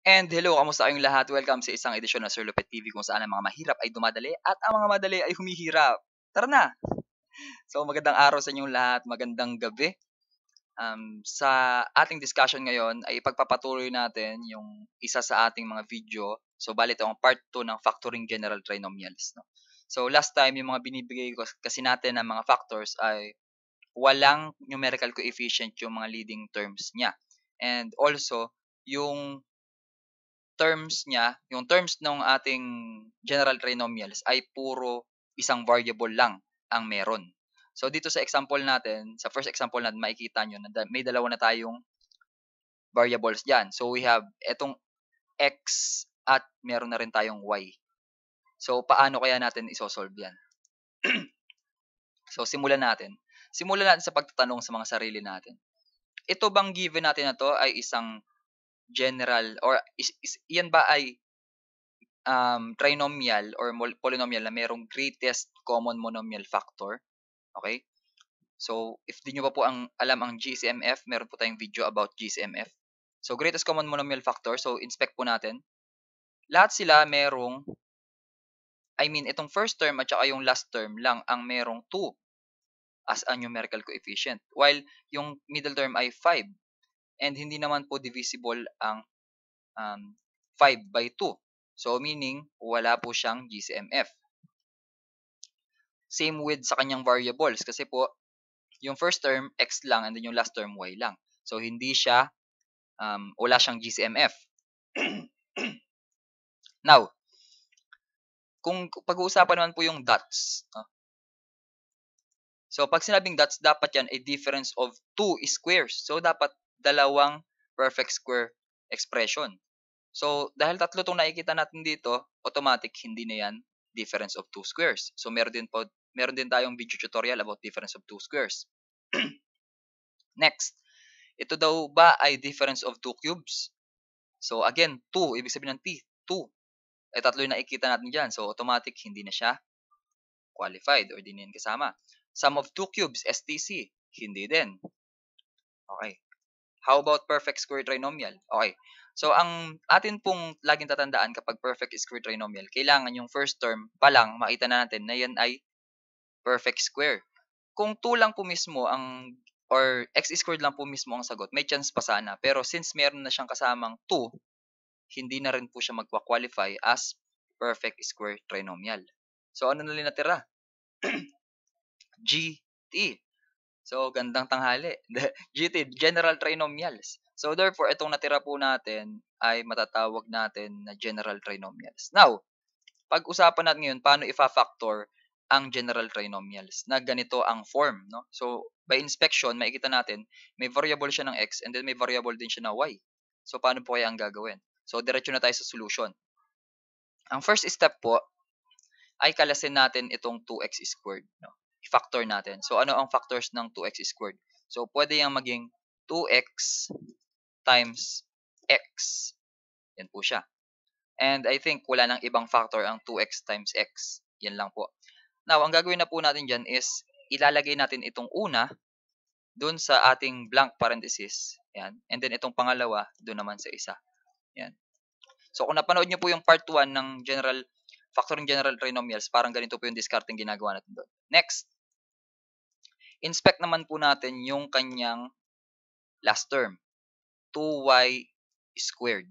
And hello, kamusta kayong lahat? Welcome sa isang edisyon ng Sir Lupet TV kung saan ang mga mahirap ay dumadali at ang mga madali ay humihirap. Tara na! So magandang araw sa inyong lahat, magandang gabi. Um, sa ating discussion ngayon ay ipagpapatuloy natin yung isa sa ating mga video. So balit ang part 2 ng factoring general trinomials. No? So last time, yung mga binibigay ko kasi natin ng mga factors ay walang numerical coefficient yung mga leading terms niya. And also, yung terms niya, yung terms ng ating general trinomials ay puro isang variable lang ang meron. So dito sa example natin, sa first example natin, makikita nyo na may dalawa na tayong variables dyan. So we have etong x at meron na rin tayong y. So paano kaya natin isosolve yan? so simulan natin. Simulan natin sa pagtatanong sa mga sarili natin. Ito bang given natin na to ay isang general or is, is yan ba ay um, trinomial or polynomial na merong greatest common monomial factor? Okay? So, if di nyo pa po ang alam ang GCMF, meron po tayong video about GCMF. So, greatest common monomial factor. So, inspect po natin. Lahat sila merong, I mean, itong first term at saka yung last term lang ang merong 2 as a numerical coefficient. While yung middle term ay 5 and hindi naman po divisible ang um, 5 by 2. So, meaning, wala po siyang GCMF. Same with sa kanyang variables kasi po, yung first term, x lang, and then yung last term, y lang. So, hindi siya, um, wala siyang GCMF. Now, kung pag-uusapan naman po yung dots, So, pag sinabing dots, dapat yan a difference of 2 squares. So, dapat dalawang perfect square expression. So, dahil tatlo itong nakikita natin dito, automatic hindi na yan difference of two squares. So, meron din, po, meron din tayong video tutorial about difference of two squares. Next, ito daw ba ay difference of two cubes? So, again, 2, ibig sabihin ng t, 2. Ay, tatlo yung nakikita natin dyan. So, automatic hindi na siya qualified or hindi na yan kasama. Sum of two cubes, STC, hindi din. Okay. How about perfect square trinomial? Okay. So, ang atin pong laging tatandaan kapag perfect square trinomial, kailangan yung first term pa lang makita na natin na yan ay perfect square. Kung 2 lang po mismo ang or x squared lang po mismo ang sagot, may chance pa sana. Pero since meron na siyang kasamang 2, hindi na rin po siya magwa qualify as perfect square trinomial. So ano na rin natira? GT. So, gandang tanghali. GT, General Trinomials. So, therefore, itong natira po natin ay matatawag natin na General Trinomials. Now, pag-usapan natin ngayon paano ifa-factor ang General Trinomials na ganito ang form. No? So, by inspection, makikita natin, may variable siya ng x and then may variable din siya na y. So, paano po kaya ang gagawin? So, diretso na tayo sa solution. Ang first step po ay kalasin natin itong 2x squared. No? i-factor natin. So, ano ang factors ng 2x squared? So, pwede yung maging 2x times x. Yan po siya. And I think wala nang ibang factor ang 2x times x. Yan lang po. Now, ang gagawin na po natin dyan is ilalagay natin itong una doon sa ating blank parenthesis. Yan. And then itong pangalawa doon naman sa isa. Yan. So kung napanood niyo po yung part 1 ng general factoring general trinomials, parang ganito po yung discarding ginagawa natin doon. Next, inspect naman po natin yung kanyang last term, 2y squared.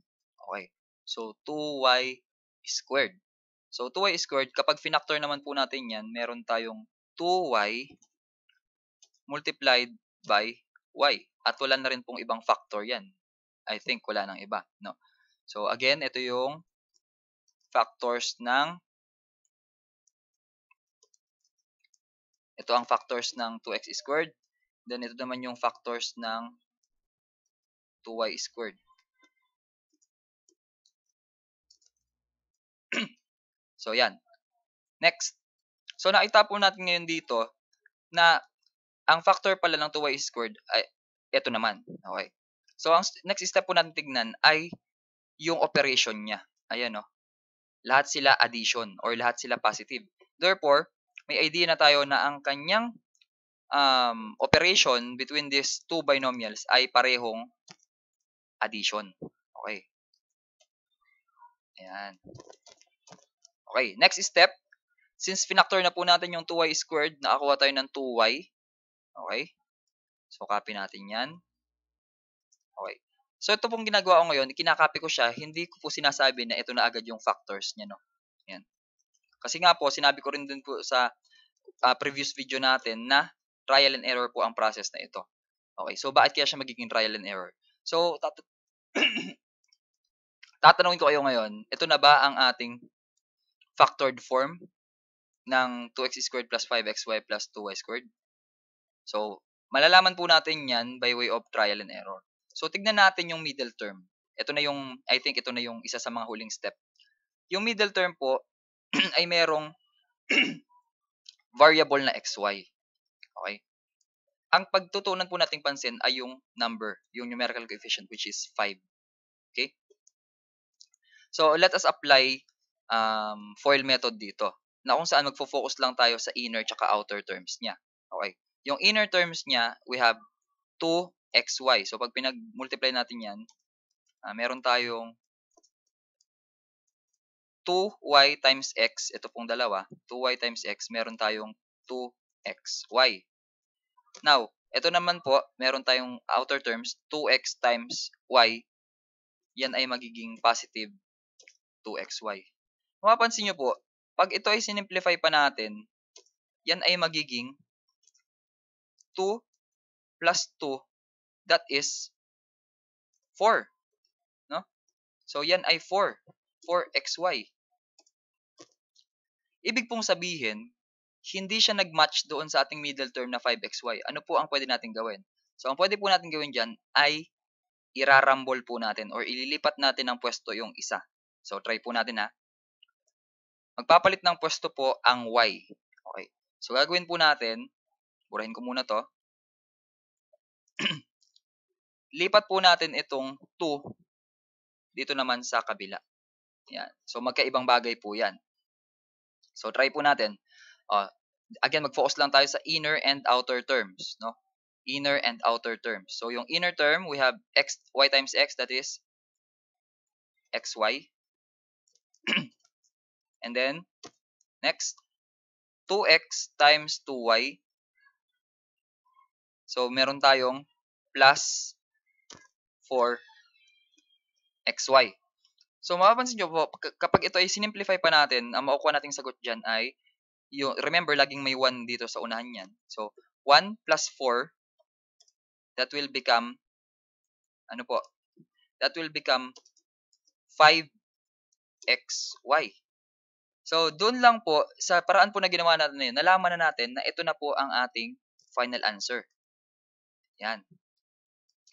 Okay, so 2y squared. So 2y squared, kapag finactor naman po natin yan, meron tayong 2y multiplied by y. At wala na rin pong ibang factor yan. I think wala nang iba. No? So again, ito yung factors ng ito ang factors ng 2x squared. Then ito naman yung factors ng 2y squared. so yan. Next. So nakita po natin ngayon dito na ang factor pala ng 2y squared ay ito naman. Okay. So ang next step po natin tignan ay yung operation niya. Ayan o. Oh lahat sila addition or lahat sila positive. Therefore, may idea na tayo na ang kanyang um, operation between these two binomials ay parehong addition. Okay. Ayan. Okay, next step. Since finactor na po natin yung 2y squared, nakakuha tayo ng 2y. Okay. So, copy natin yan. Okay. So ito pong ginagawa ko ngayon, kinakopy ko siya, hindi ko po sinasabi na ito na agad yung factors niya, no? Yan. Kasi nga po, sinabi ko rin dun po sa uh, previous video natin na trial and error po ang process na ito. Okay, so bakit kaya siya magiging trial and error? So, tat tatanungin ko kayo ngayon, ito na ba ang ating factored form ng 2x squared plus 5xy plus 2y squared? So, malalaman po natin yan by way of trial and error. So tignan natin yung middle term. Ito na yung I think ito na yung isa sa mga huling step. Yung middle term po ay merong variable na xy. Okay? Ang pagtutunan po nating pansin ay yung number, yung numerical coefficient which is 5. Okay? So let us apply um, FOIL method dito na kung saan magfo-focus lang tayo sa inner at outer terms niya. Okay? Yung inner terms niya, we have 2 xy. So, pag pinag-multiply natin yan, uh, meron tayong 2y times x, ito pong dalawa, 2y times x, meron tayong 2xy. Now, ito naman po, meron tayong outer terms, 2x times y, yan ay magiging positive 2xy. Mapapansin nyo po, pag ito ay sinimplify pa natin, yan ay magiging 2 plus 2 that is 4. No? So, yan ay 4. 4xy. Ibig pong sabihin, hindi siya nag-match doon sa ating middle term na 5xy. Ano po ang pwede natin gawin? So, ang pwede po natin gawin dyan ay irarambol po natin or ililipat natin ng pwesto yung isa. So, try po natin ha. Magpapalit ng pwesto po ang y. Okay. So, gagawin po natin, burahin ko muna to. Lipat po natin itong 2 dito naman sa kabila. Yan. So magkaibang bagay po yan. So try po natin. Uh, again, mag-focus lang tayo sa inner and outer terms. No? Inner and outer terms. So yung inner term, we have x, y times x, that is xy. and then, next, 2x times 2y. So, meron tayong plus for xy. So, mapapansin nyo po, kapag ito ay sinimplify pa natin, ang makukuha nating sagot dyan ay, yung, remember, laging may 1 dito sa unahan yan. So, 1 plus 4, that will become, ano po, that will become 5xy. So, doon lang po, sa paraan po na ginawa natin na yun, nalaman na natin na ito na po ang ating final answer. Yan.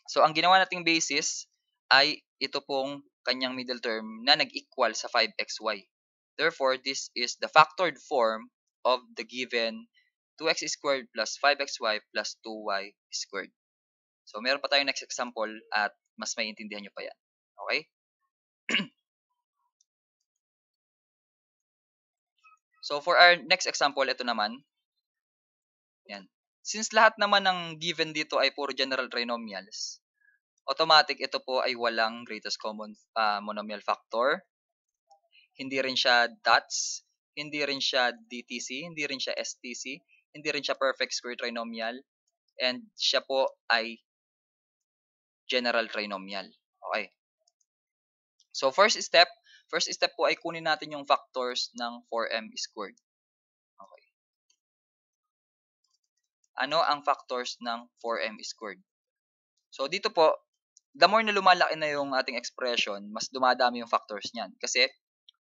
So, ang ginawa nating basis ay ito pong kanyang middle term na nag-equal sa 5xy. Therefore, this is the factored form of the given 2x squared plus 5xy plus 2y squared. So, meron pa tayong next example at mas maiintindihan nyo pa yan. Okay? so, for our next example, ito naman. Yan. Since lahat naman ng given dito ay puro general trinomials, automatic ito po ay walang greatest common uh, monomial factor. Hindi rin siya dots, hindi rin siya DTC, hindi rin siya STC, hindi rin siya perfect square trinomial, and siya po ay general trinomial. Okay. So first step, first step po ay kunin natin yung factors ng 4m squared. Okay. Ano ang factors ng 4m squared? So dito po, the more na lumalaki na yung ating expression, mas dumadami yung factors niyan. Kasi,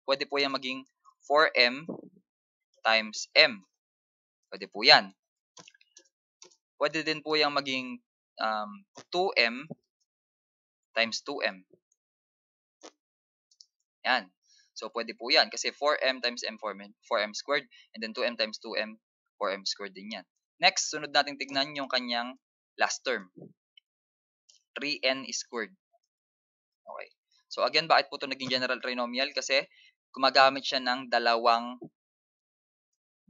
pwede po yan maging 4m times m. Pwede po yan. Pwede din po yan maging um, 2m times 2m. Yan. So, pwede po yan. Kasi 4m times m, 4m, 4m squared. And then 2m times 2m, 4m squared din yan. Next, sunod natin tignan yung kanyang last term. 3n squared. Okay. So again, bakit po ito naging general trinomial? Kasi gumagamit siya ng dalawang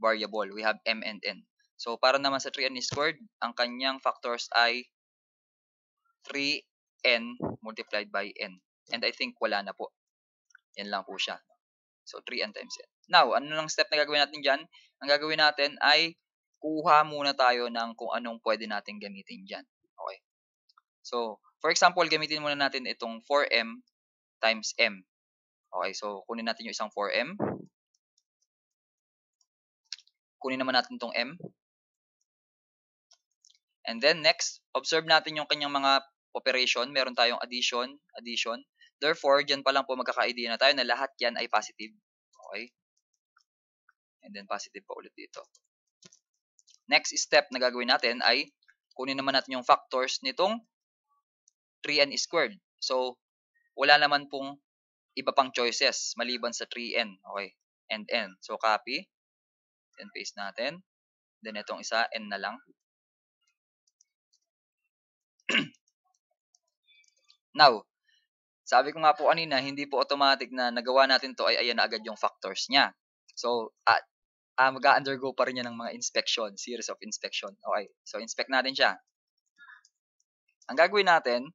variable. We have m and n. So para naman sa 3n squared, ang kanyang factors ay 3n multiplied by n. And I think wala na po. Yan lang po siya. So 3n times n. Now, ano lang step na gagawin natin dyan? Ang gagawin natin ay kuha muna tayo ng kung anong pwede natin gamitin dyan. So, for example, gamitin muna natin itong 4m times m. Okay, so kunin natin yung isang 4m. Kunin naman natin itong m. And then next, observe natin yung kanyang mga operation. Meron tayong addition, addition. Therefore, dyan pa lang po magkaka-idea na tayo na lahat yan ay positive. Okay? And then positive pa ulit dito. Next step na gagawin natin ay kunin naman natin yung factors nitong 3n squared. So, wala naman pong iba pang choices maliban sa 3n. Okay? And n. So, copy. Then, paste natin. Then, itong isa, n na lang. Now, sabi ko nga po anina, hindi po automatic na nagawa natin to ay ayan na agad yung factors niya. So, at uh, mag-undergo pa rin niya ng mga inspection, series of inspection. Okay, so inspect natin siya. Ang gagawin natin,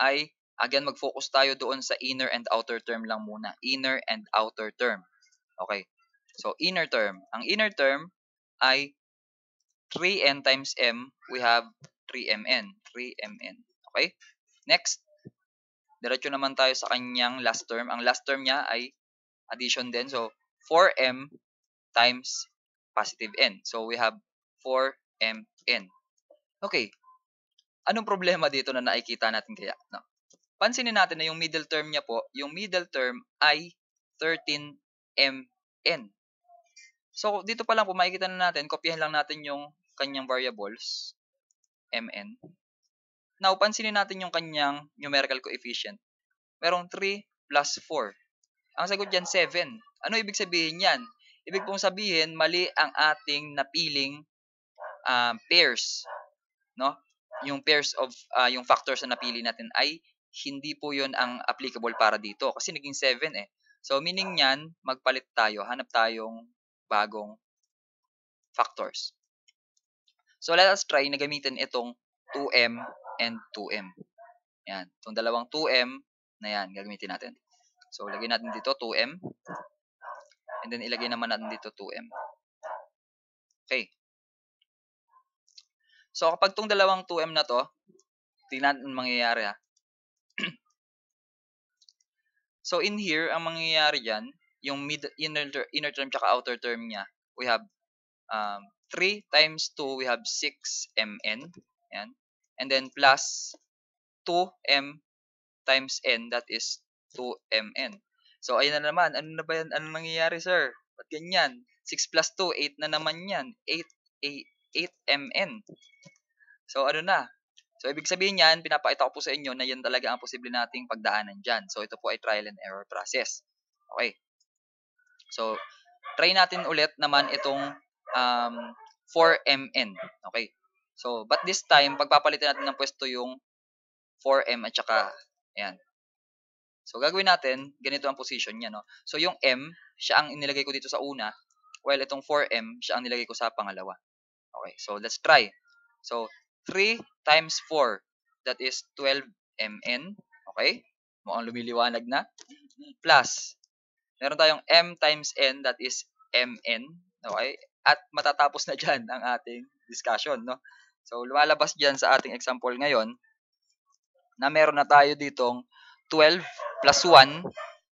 ay again mag-focus tayo doon sa inner and outer term lang muna. Inner and outer term. Okay. So inner term. Ang inner term ay 3n times m, we have 3mn. 3mn. Okay? Next, diretso naman tayo sa kanyang last term. Ang last term niya ay addition din. So, 4m times positive n. So, we have 4mn. Okay. Anong problema dito na nakikita natin kaya? No? Pansinin natin na yung middle term niya po, yung middle term ay 13mn. So, dito pa lang po, makikita na natin, kopyahin lang natin yung kanyang variables, mn. Now, pansinin natin yung kanyang numerical coefficient. Merong 3 plus 4. Ang sagot dyan, 7. Ano ibig sabihin yan? Ibig pong sabihin, mali ang ating napiling uh, pairs. No? yung pairs of uh, yung factors na napili natin ay hindi po yon ang applicable para dito kasi naging 7 eh. So meaning niyan, magpalit tayo, hanap tayong bagong factors. So let us try na gamitin itong 2m and 2m. Yan, itong dalawang 2m na yan, gagamitin natin. So lagay natin dito 2m. And then ilagay naman natin dito 2m. Okay. So, kapag tong dalawang 2M na to, tingnan ang mangyayari ha. Ah. so, in here, ang mangyayari dyan, yung mid, inner, inner term tsaka outer term niya, we have um, 3 times 2, we have 6mn. Yan. And then plus 2m times n, that is 2mn. So, ayun na naman. Ano na ba yan? Ano nangyayari, sir? Ba't ganyan? 6 plus 2, 8 na naman yan. 8, 8 8mn. So, ano na? So, ibig sabihin yan, pinapakita ko po sa inyo na yan talaga ang posible nating pagdaanan dyan. So, ito po ay trial and error process. Okay. So, try natin ulit naman itong um, 4mn. Okay. So, but this time, pagpapalitan natin ng pwesto yung 4m at saka, ayan. So, gagawin natin, ganito ang position niya, no? So, yung m, siya ang inilagay ko dito sa una, while itong 4m, siya ang nilagay ko sa pangalawa. Okay, so let's try. So, 3 times 4, that is 12 mn. Okay? Mukhang lumiliwanag na. Plus, meron tayong m times n, that is mn. Okay? At matatapos na dyan ang ating discussion, no? So, lumalabas dyan sa ating example ngayon na meron na tayo ditong 12 plus 1.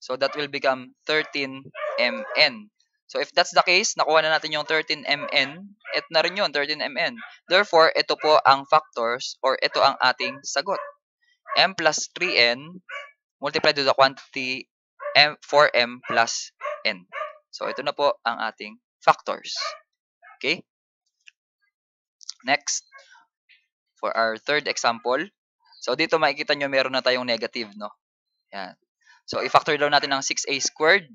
So, that will become 13 mn. So if that's the case, nakuha na natin yung 13mn, et na rin yun, 13mn. Therefore, ito po ang factors or ito ang ating sagot. m plus 3n multiplied to the quantity m, 4m plus n. So ito na po ang ating factors. Okay? Next, for our third example. So dito makikita nyo meron na tayong negative, no? Yan. So i-factor daw natin ng 6a squared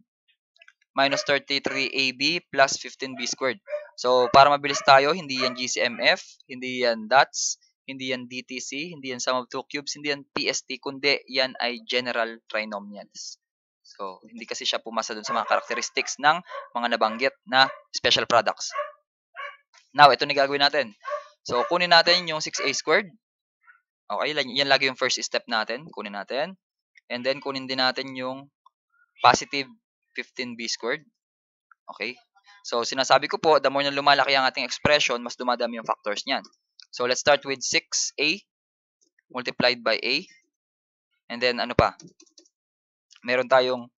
minus 33AB plus 15B squared. So, para mabilis tayo, hindi yan GCMF, hindi yan DOTS, hindi yan DTC, hindi yan sum of two cubes, hindi yan PST, kundi yan ay general trinomials. So, hindi kasi siya pumasa dun sa mga characteristics ng mga nabanggit na special products. Now, ito na gagawin natin. So, kunin natin yung 6a squared. Okay, yan lagi yung first step natin. Kunin natin. And then, kunin din natin yung positive 15b squared. Okay? So, sinasabi ko po, the more na lumalaki ang ating expression, mas dumadami yung factors niyan. So, let's start with 6a multiplied by a. And then, ano pa? Meron tayong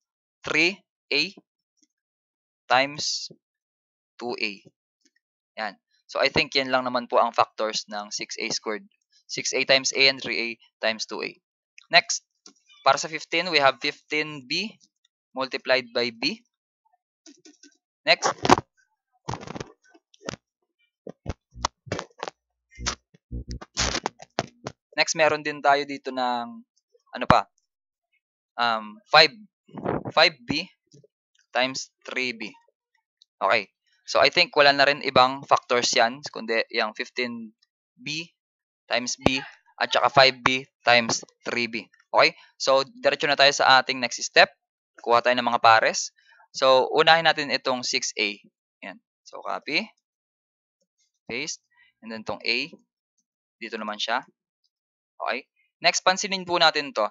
3a times 2a. Yan. So, I think yan lang naman po ang factors ng 6a squared. 6a times a and 3a times 2a. Next, para sa 15, we have 15b multiplied by B. Next. Next, meron din tayo dito ng, ano pa, um, 5, 5B times 3B. Okay. So, I think wala na rin ibang factors yan, kundi yung 15B times B at saka 5B times 3B. Okay? So, diretso na tayo sa ating next step. Kuha tayo ng mga pares. So, unahin natin itong 6A. Yan. So, copy. Paste. And then itong A. Dito naman siya. Okay. Next, pansinin po natin to.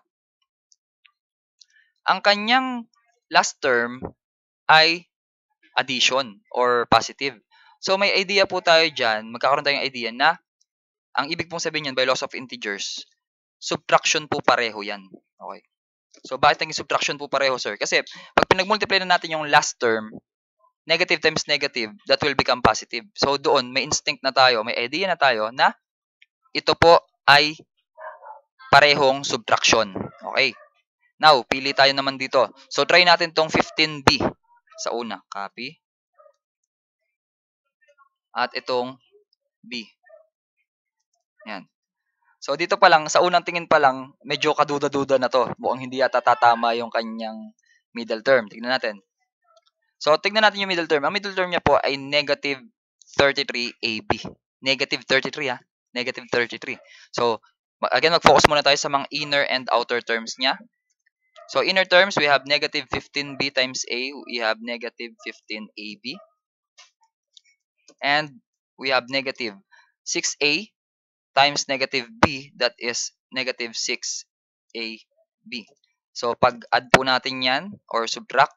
Ang kanyang last term ay addition or positive. So, may idea po tayo dyan. Magkakaroon tayong idea na ang ibig pong sabihin yan by loss of integers, subtraction po pareho yan. Okay. So, bakit naging subtraction po pareho, sir? Kasi, pag pinag-multiply na natin yung last term, negative times negative, that will become positive. So, doon, may instinct na tayo, may idea na tayo na ito po ay parehong subtraction. Okay. Now, pili tayo naman dito. So, try natin tong 15B sa una. Copy. At itong B. Yan. So dito pa lang, sa unang tingin pa lang, medyo kaduda-duda na to. Mukhang hindi yata tatama yung kanyang middle term. Tignan natin. So tignan natin yung middle term. Ang middle term niya po ay negative 33 AB. Negative 33 ha. Ah. Negative 33. So again, mag-focus muna tayo sa mga inner and outer terms niya. So inner terms, we have negative 15B times A. We have negative 15AB. And we have negative 6A times negative b, that is negative 6ab. So, pag-add po natin yan or subtract.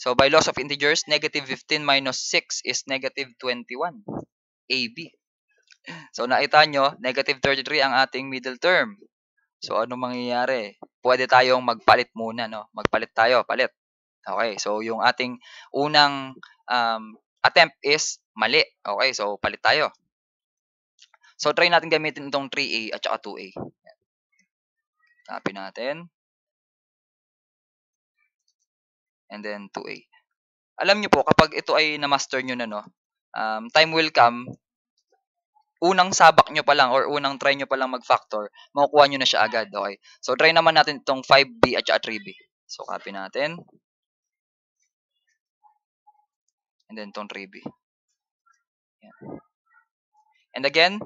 So, by laws of integers, negative 15 minus 6 is negative 21 ab. So, nakita nyo, negative 33 ang ating middle term. So, ano mangyayari? Pwede tayong magpalit muna, no? Magpalit tayo, palit. Okay, so yung ating unang um, attempt is mali. Okay, so palit tayo. So, try natin gamitin itong 3A at saka 2A. Copy natin. And then 2A. Alam nyo po, kapag ito ay na-master nyo na, no, um, time will come, unang sabak nyo pa lang or unang try nyo pa lang mag-factor, makukuha nyo na siya agad. Okay? So, try naman natin itong 5B at saka 3B. So, copy natin. And then itong 3B. Yeah. And again,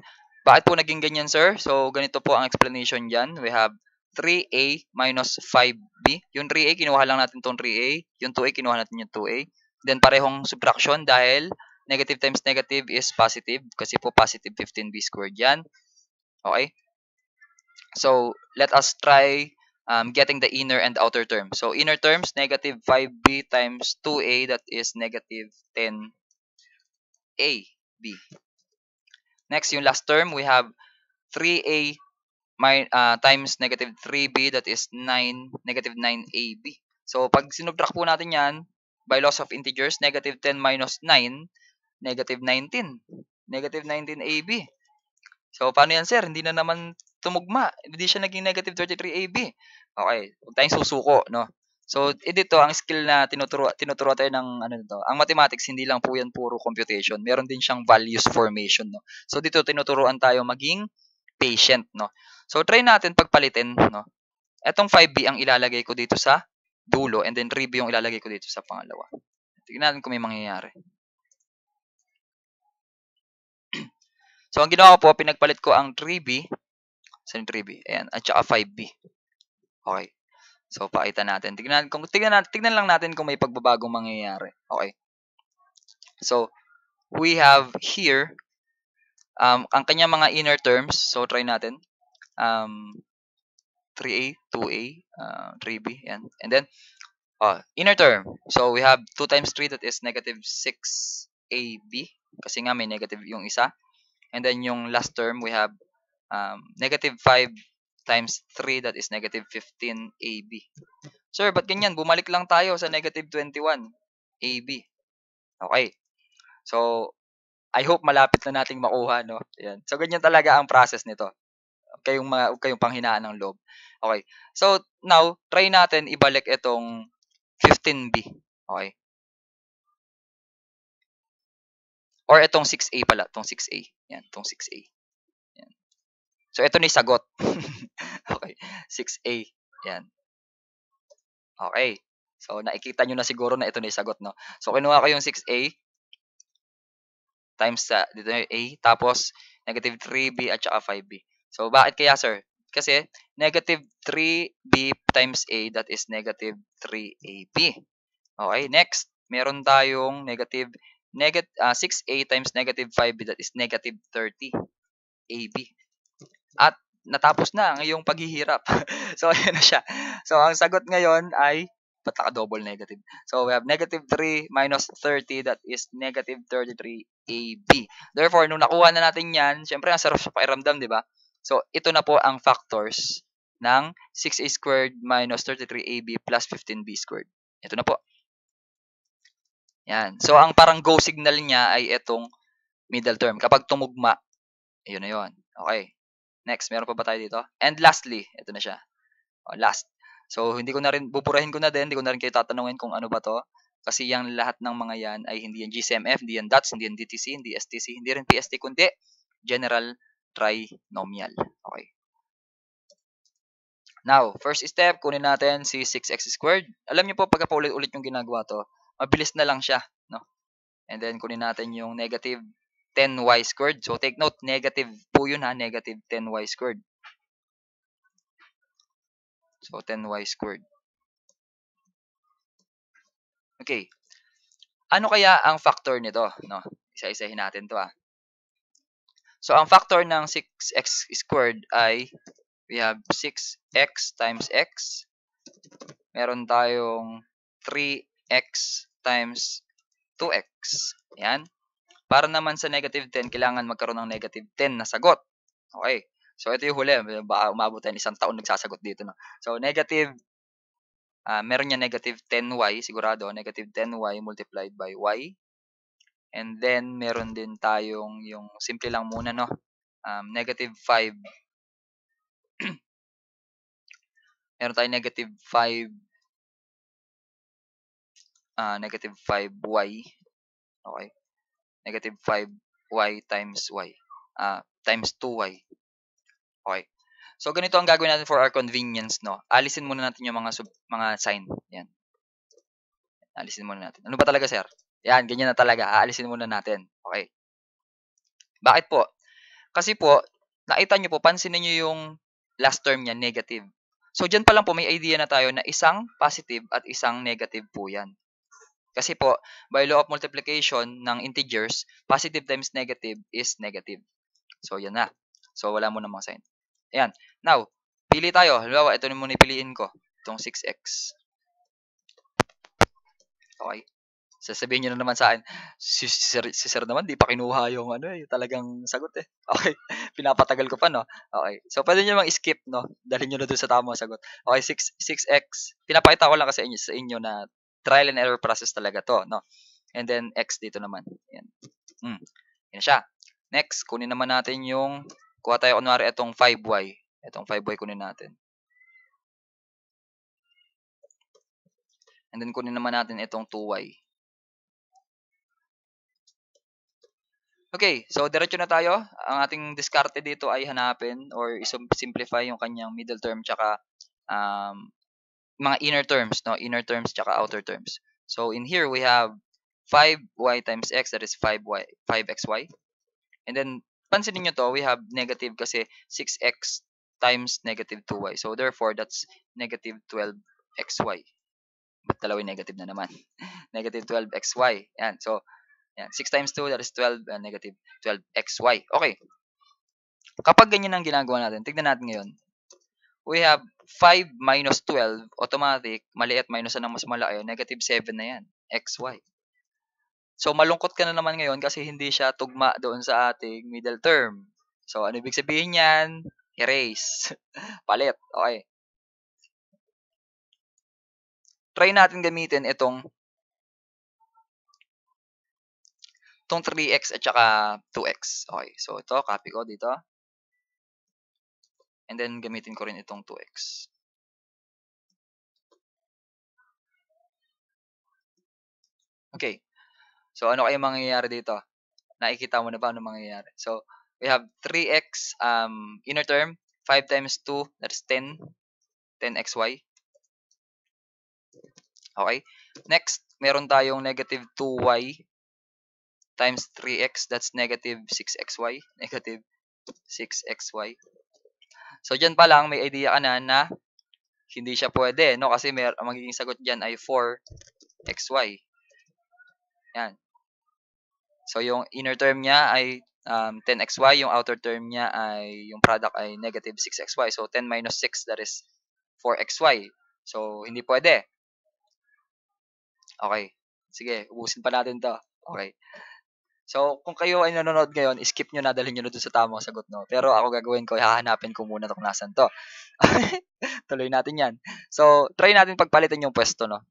bakit po naging ganyan, sir? So, ganito po ang explanation dyan. We have 3A minus 5B. Yung 3A, kinuha lang natin itong 3A. Yung 2A, kinuha natin yung 2A. Then, parehong subtraction dahil negative times negative is positive kasi po positive 15B squared yan. Okay? So, let us try um, getting the inner and outer term. So, inner terms, negative 5B times 2A, that is negative 10AB. Next, yung last term, we have 3a my, uh, times negative 3b, that is 9, negative 9ab. So, pag sinubtract po natin yan, by loss of integers, negative 10 minus 9, negative 19. Negative 19ab. So, paano yan, sir? Hindi na naman tumugma. Hindi siya naging negative 33ab. Okay, huwag tayong susuko, no? So, eh, dito, ang skill na tinuturo, tinuturo tayo ng, ano to, ang mathematics, hindi lang po yan puro computation. Meron din siyang values formation, no? So, dito, tinuturuan tayo maging patient, no? So, try natin pagpalitin, no? Etong 5B ang ilalagay ko dito sa dulo and then review yung ilalagay ko dito sa pangalawa. Tignan natin kung may mangyayari. so, ang ginawa ko po, pinagpalit ko ang 3B, saan 3B? Ayan, at saka 5B. Okay. So, pakita natin. Tignan, kung, tignan, tignan lang natin kung may pagbabagong mangyayari. Okay. So, we have here um, ang kanya mga inner terms. So, try natin. Um, 3A, 2A, uh, 3B, yan. And then, uh, inner term. So, we have 2 times 3 that is negative 6AB. Kasi nga may negative yung isa. And then, yung last term, we have um, negative 5 times 3, that is negative 15 AB. Sir, ba't ganyan? Bumalik lang tayo sa negative 21 AB. Okay. So, I hope malapit na nating makuha, no? Ayan. So, ganyan talaga ang process nito. Kayong, mga, kayong panghinaan ng loob. Okay. So, now, try natin ibalik itong 15B. Okay. Or itong 6A pala. Itong 6A. Yan, itong 6A. So, ito ni sagot. okay. 6A. Yan. Okay. So, nakikita nyo na siguro na ito na sagot, no? So, kinuha ko yung 6A times sa, dito yung A, tapos negative 3B at saka 5B. So, bakit kaya, sir? Kasi, negative 3B times A, that is negative 3AB. Okay, next, meron tayong negative, negative uh, ah, 6A times negative 5B, that is negative 30AB at natapos na ang iyong paghihirap. so, ayan na siya. So, ang sagot ngayon ay pataka double negative? So, we have negative 3 minus 30, that is negative 33 AB. Therefore, nung nakuha na natin yan, syempre, ang sarap sa pakiramdam, di ba? So, ito na po ang factors ng 6A squared minus 33AB plus 15B squared. Ito na po. Yan. So, ang parang go signal niya ay itong middle term. Kapag tumugma, yun na yun. Okay. Next, meron pa ba tayo dito? And lastly, ito na siya. Oh, last. So, hindi ko na rin, buburahin ko na din, hindi ko na rin kayo tatanungin kung ano ba to. Kasi yung lahat ng mga yan ay hindi yan GCMF, hindi yan DOTS, hindi yan DTC, hindi STC, hindi rin PST, kundi general trinomial. Okay. Now, first step, kunin natin si 6x squared. Alam niyo po, pagka paulit-ulit yung ginagawa to, mabilis na lang siya. No? And then, kunin natin yung negative 10y squared. So take note, negative po yun ha, negative 10y squared. So 10y squared. Okay. Ano kaya ang factor nito? No? Isa-isahin natin 'to ah. So ang factor ng 6x squared ay we have 6x times x. Meron tayong 3x times 2x. Ayan. Para naman sa negative 10, kailangan magkaroon ng negative 10 na sagot. Okay. So, ito yung huli. umabot tayo isang taon nagsasagot dito. No? So, negative, uh, meron niya negative 10y, sigurado, negative 10y multiplied by y. And then, meron din tayong yung simple lang muna, no? Um, negative 5. meron tayong negative 5 uh, ah, negative 5y. Okay negative 5y times y. Uh, times 2y. Okay. So, ganito ang gagawin natin for our convenience, no? Alisin muna natin yung mga sub, mga sign. Yan. Alisin muna natin. Ano ba talaga, sir? Yan, ganyan na talaga. Aalisin muna natin. Okay. Bakit po? Kasi po, nakita nyo po, pansin nyo yung last term niya, negative. So, dyan pa lang po, may idea na tayo na isang positive at isang negative po yan. Kasi po, by law of multiplication ng integers, positive times negative is negative. So, yan na. So, wala mo namang sign. Ayan. Now, pili tayo. Halimbawa, ito naman ipiliin ko. Itong 6x. Okay. Sasabihin nyo na naman sa akin, si sir, si sir naman, di pa kinuha yung ano eh, talagang sagot eh. Okay, pinapatagal ko pa, no? Okay, so pwede nyo namang skip, no? Dalhin nyo na doon sa tamang sagot. Okay, 6, 6x, pinapakita ko lang kasi inyo, sa inyo na trial and error process talaga to, no? And then x dito naman. Yan. Mm. Yan siya. Next, kunin naman natin yung kuha tayo kunwari itong 5y. Itong 5y kunin natin. And then kunin naman natin itong 2y. Okay, so diretso na tayo. Ang ating diskarte dito ay hanapin or isimplify yung kanyang middle term tsaka um, mga inner terms, no? Inner terms tsaka outer terms. So in here we have 5y times x that is 5y 5xy. And then pansinin niyo to, we have negative kasi 6x times negative 2y. So therefore that's negative 12xy. But dalawa negative na naman. negative 12xy. Yan. So yan, 6 times 2 that is 12 and uh, negative 12xy. Okay. Kapag ganyan ang ginagawa natin, tignan natin ngayon. We have 5 minus 12, automatic, maliit minus na mas malaki, negative 7 na yan, xy. So, malungkot ka na naman ngayon kasi hindi siya tugma doon sa ating middle term. So, ano ibig sabihin yan? Erase. Palit. Okay. Try natin gamitin itong itong 3x at saka 2x. Okay. So, ito, copy ko dito. And then gamitin ko rin itong 2x. Okay. So ano kaya mangyayari dito? Nakikita mo na ba ano mangyayari? So we have 3x um, inner term, 5 times 2, that is 10, 10xy. Okay. Next, meron tayong negative 2y times 3x, that's negative 6xy, negative 6xy. So, dyan pa lang, may idea ka na na hindi siya pwede, no? Kasi may, ang magiging sagot dyan ay 4xy. Yan. So, yung inner term niya ay um, 10xy. Yung outer term niya ay, yung product ay negative 6xy. So, 10 minus 6, that is 4xy. So, hindi pwede. Okay. Sige, ubusin pa natin to. Okay. So, kung kayo ay nanonood ngayon, skip nyo na, dalhin nyo na doon sa tamang sagot, no? Pero ako gagawin ko, hahanapin ko muna kung nasan to. Tuloy natin yan. So, try natin pagpalitan yung pwesto, no?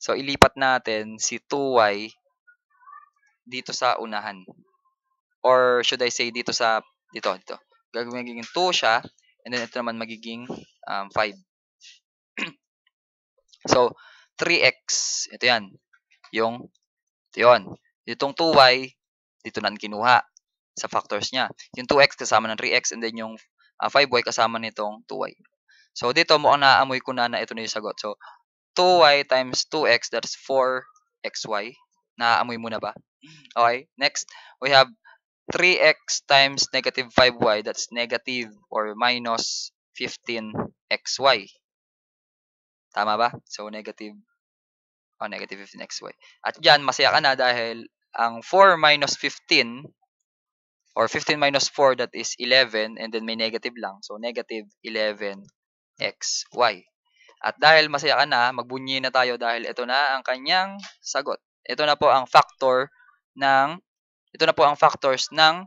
So, ilipat natin si 2y dito sa unahan. Or should I say dito sa, dito, dito. Gagawin magiging 2 siya, and then ito naman magiging um, 5. so, 3x, ito yan. Yung, ito yun. Itong 2y, dito natin kinuha sa factors niya. Yung 2x kasama ng 3x and then yung uh, ah, 5y kasama nitong 2y. So dito mukhang naaamoy ko na na ito na yung sagot. So 2y times 2x that's 4xy. Naaamoy mo na ba? Okay, next we have 3x times negative 5y that's negative or minus 15xy. Tama ba? So negative oh, negative 15xy. At diyan masaya ka na dahil ang 4 minus 15 or 15 minus 4 that is 11 and then may negative lang. So negative 11 xy At dahil masaya ka na, magbunyi na tayo dahil ito na ang kanyang sagot. Ito na po ang factor ng ito na po ang factors ng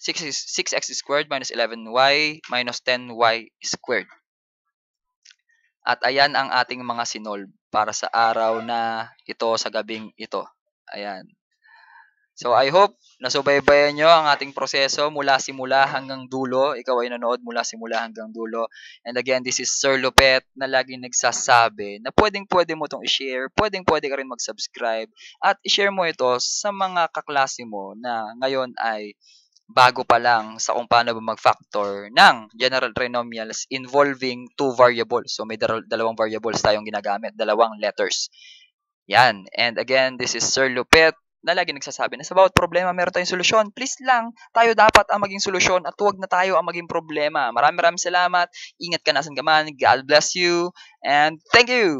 6, 6x squared minus 11y minus 10y squared. At ayan ang ating mga sinolve para sa araw na ito sa gabing ito. Ayan. So I hope nasubaybayan nyo ang ating proseso mula simula hanggang dulo. Ikaw ay nanood mula simula hanggang dulo. And again, this is Sir Lupet na laging nagsasabi na pwedeng-pwede mo itong i-share, pwedeng-pwede ka rin mag-subscribe, at i-share mo ito sa mga kaklase mo na ngayon ay bago pa lang sa kung paano ba mag-factor ng general trinomials involving two variables. So may dalawang variables tayong ginagamit, dalawang letters. Yan. And again, this is Sir Lupet na lagi nagsasabi na sa bawat problema meron tayong solusyon. Please lang, tayo dapat ang maging solusyon at huwag na tayo ang maging problema. Maraming maraming salamat. Ingat ka nasan ka man. God bless you. And thank you!